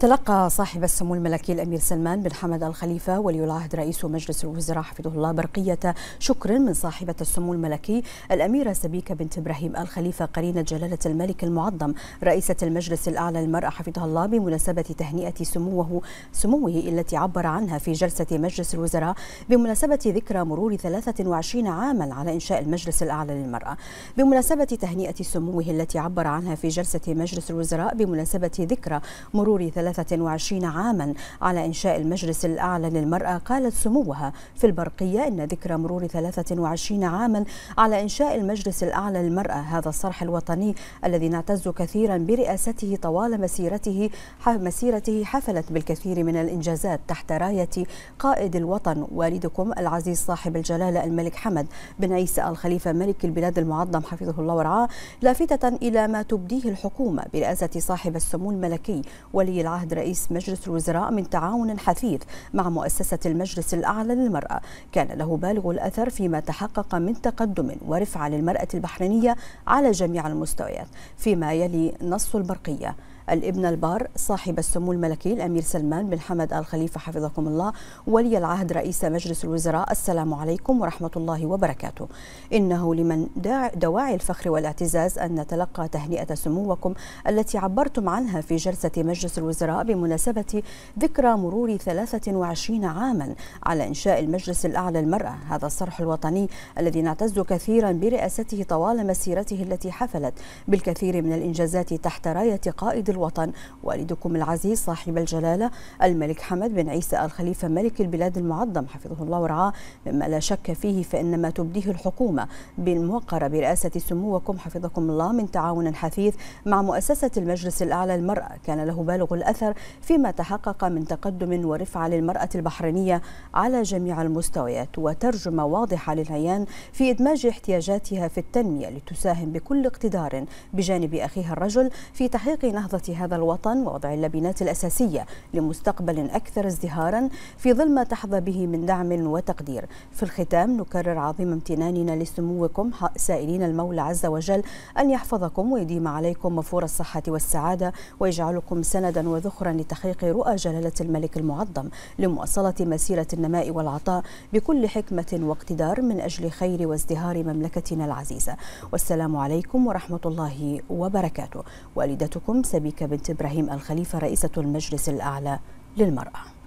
تلقى صاحب السمو الملكي الامير سلمان بن حمد الخليفه ولي العهد رئيس مجلس الوزراء حفظه الله برقيه شكر من صاحبه السمو الملكي الاميره سبيكه بنت ابراهيم الخليفه قرينه جلاله الملك المعظم رئيسه المجلس الاعلى للمراه حفظها الله بمناسبه تهنئه سموه سموه التي عبر عنها في جلسه مجلس الوزراء بمناسبه ذكرى مرور 23 عاما على انشاء المجلس الاعلى للمراه بمناسبه تهنئه سموه التي عبر عنها في جلسه مجلس الوزراء بمناسبه ذكرى مرور 23 عاما على إنشاء المجلس الأعلى للمرأة قالت سموها في البرقية إن ذكرى مرور 23 عاما على إنشاء المجلس الأعلى للمرأة هذا الصرح الوطني الذي نعتز كثيرا برئاسته طوال مسيرته مسيرته حفلت بالكثير من الإنجازات تحت راية قائد الوطن والدكم العزيز صاحب الجلالة الملك حمد بن عيسى الخليفة ملك البلاد المعظم حفظه الله ورعاه لافتة إلى ما تبديه الحكومة برئاسة صاحب السمو الملكي ولي العهد عهد رئيس مجلس الوزراء من تعاون حثيث مع مؤسسة المجلس الأعلى للمرأة كان له بالغ الأثر فيما تحقق من تقدم ورفعة للمرأة البحرينية على جميع المستويات فيما يلي نص البرقية الابن البار صاحب السمو الملكي الأمير سلمان بن حمد آل خليفة حفظكم الله ولي العهد رئيس مجلس الوزراء السلام عليكم ورحمة الله وبركاته إنه لمن دواعي الفخر والاعتزاز أن نتلقى تهنئة سموكم التي عبرتم عنها في جلسة مجلس الوزراء بمناسبة ذكرى مرور 23 عاما على إنشاء المجلس الأعلى للمرأة هذا الصرح الوطني الذي نعتز كثيرا برئاسته طوال مسيرته التي حفلت بالكثير من الإنجازات تحت راية قائد الوطن والدكم العزيز صاحب الجلالة الملك حمد بن عيسى الخليفة ملك البلاد المعظم حفظه الله ورعاه مما لا شك فيه فإن ما تبديه الحكومة بالموقرة برئاسة سموكم حفظكم الله من تعاون حثيث مع مؤسسة المجلس الأعلى للمرأة كان له بالغ الأثر فيما تحقق من تقدم ورفعة للمرأة البحرينية على جميع المستويات وترجمة واضحة للعيان في إدماج احتياجاتها في التنمية لتساهم بكل اقتدار بجانب أخيها الرجل في تحقيق نهضة هذا الوطن ووضع اللبنات الأساسية لمستقبل أكثر ازدهارا في ظل ما تحظى به من دعم وتقدير في الختام نكرر عظيم امتناننا لسموكم سائلين المولى عز وجل أن يحفظكم ويديم عليكم وفور الصحة والسعادة ويجعلكم سندا وذخرا لتحقيق رؤى جلالة الملك المعظم لمواصلة مسيرة النماء والعطاء بكل حكمة واقتدار من أجل خير وازدهار مملكتنا العزيزة والسلام عليكم ورحمة الله وبركاته والدتكم سبيل مليكة بنت إبراهيم الخليفة رئيسة المجلس الأعلى للمرأة